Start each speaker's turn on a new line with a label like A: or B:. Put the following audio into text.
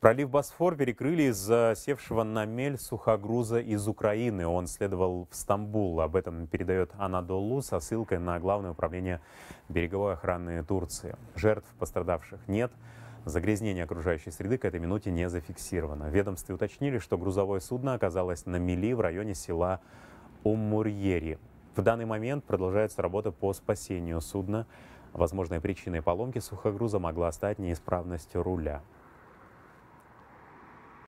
A: Пролив Босфор перекрыли из-за севшего на мель сухогруза из Украины. Он следовал в Стамбул. Об этом передает Анадолу со ссылкой на Главное управление береговой охраны Турции. Жертв пострадавших нет. Загрязнение окружающей среды к этой минуте не зафиксировано. В ведомстве уточнили, что грузовое судно оказалось на мели в районе села Умурьери. В данный момент продолжается работа по спасению судна. Возможной причиной поломки сухогруза могла стать неисправность руля.